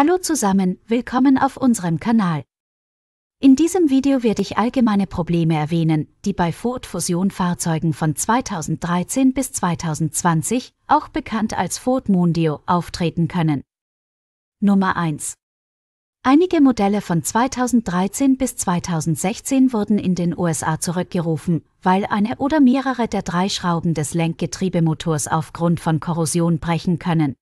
Hallo zusammen, willkommen auf unserem Kanal. In diesem Video werde ich allgemeine Probleme erwähnen, die bei Ford Fusion Fahrzeugen von 2013 bis 2020, auch bekannt als Ford Mondio, auftreten können. Nummer 1. Einige Modelle von 2013 bis 2016 wurden in den USA zurückgerufen, weil eine oder mehrere der drei Schrauben des Lenkgetriebemotors aufgrund von Korrosion brechen können.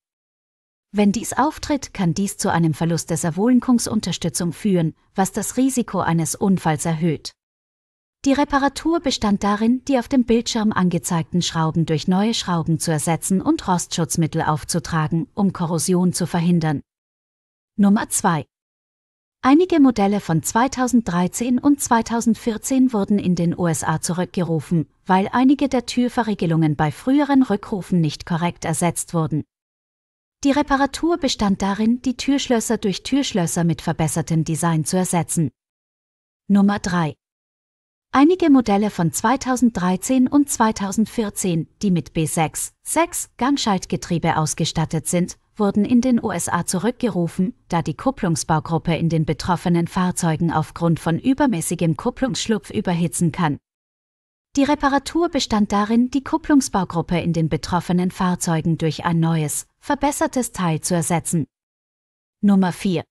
Wenn dies auftritt, kann dies zu einem Verlust der Savolenkungsunterstützung führen, was das Risiko eines Unfalls erhöht. Die Reparatur bestand darin, die auf dem Bildschirm angezeigten Schrauben durch neue Schrauben zu ersetzen und Rostschutzmittel aufzutragen, um Korrosion zu verhindern. Nummer 2 Einige Modelle von 2013 und 2014 wurden in den USA zurückgerufen, weil einige der Türverriegelungen bei früheren Rückrufen nicht korrekt ersetzt wurden. Die Reparatur bestand darin, die Türschlösser durch Türschlösser mit verbessertem Design zu ersetzen. Nummer 3. Einige Modelle von 2013 und 2014, die mit B6, 6 Gangschaltgetriebe ausgestattet sind, wurden in den USA zurückgerufen, da die Kupplungsbaugruppe in den betroffenen Fahrzeugen aufgrund von übermäßigem Kupplungsschlupf überhitzen kann. Die Reparatur bestand darin, die Kupplungsbaugruppe in den betroffenen Fahrzeugen durch ein neues, verbessertes Teil zu ersetzen. Nummer 4.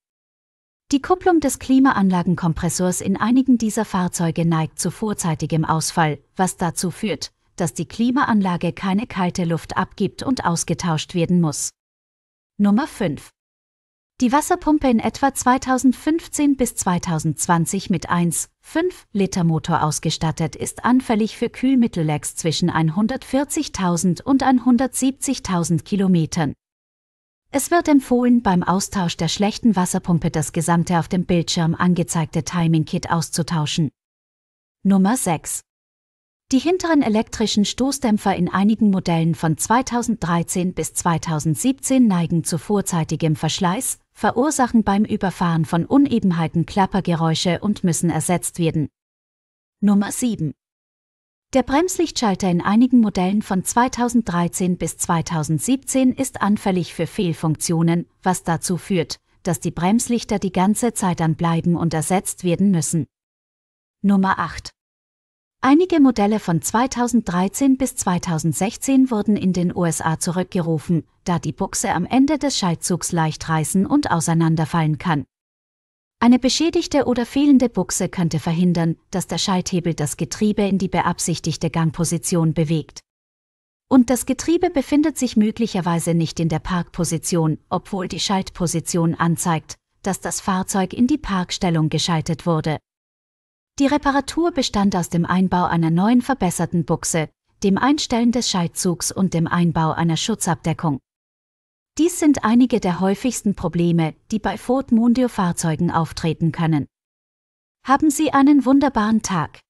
Die Kupplung des Klimaanlagenkompressors in einigen dieser Fahrzeuge neigt zu vorzeitigem Ausfall, was dazu führt, dass die Klimaanlage keine kalte Luft abgibt und ausgetauscht werden muss. Nummer 5. Die Wasserpumpe in etwa 2015 bis 2020 mit 1,5 Liter Motor ausgestattet ist anfällig für Kühlmittellecks zwischen 140.000 und 170.000 Kilometern. Es wird empfohlen, beim Austausch der schlechten Wasserpumpe das gesamte auf dem Bildschirm angezeigte Timing-Kit auszutauschen. Nummer 6. Die hinteren elektrischen Stoßdämpfer in einigen Modellen von 2013 bis 2017 neigen zu vorzeitigem Verschleiß, verursachen beim Überfahren von Unebenheiten Klappergeräusche und müssen ersetzt werden. Nummer 7. Der Bremslichtschalter in einigen Modellen von 2013 bis 2017 ist anfällig für Fehlfunktionen, was dazu führt, dass die Bremslichter die ganze Zeit anbleiben und ersetzt werden müssen. Nummer 8. Einige Modelle von 2013 bis 2016 wurden in den USA zurückgerufen, da die Buchse am Ende des Schaltzugs leicht reißen und auseinanderfallen kann eine beschädigte oder fehlende Buchse könnte verhindern, dass der Schalthebel das Getriebe in die beabsichtigte Gangposition bewegt. Und das Getriebe befindet sich möglicherweise nicht in der Parkposition, obwohl die Schaltposition anzeigt, dass das Fahrzeug in die Parkstellung geschaltet wurde. Die Reparatur bestand aus dem Einbau einer neuen verbesserten Buchse, dem Einstellen des Schaltzugs und dem Einbau einer Schutzabdeckung. Dies sind einige der häufigsten Probleme, die bei Ford Mondeo Fahrzeugen auftreten können. Haben Sie einen wunderbaren Tag!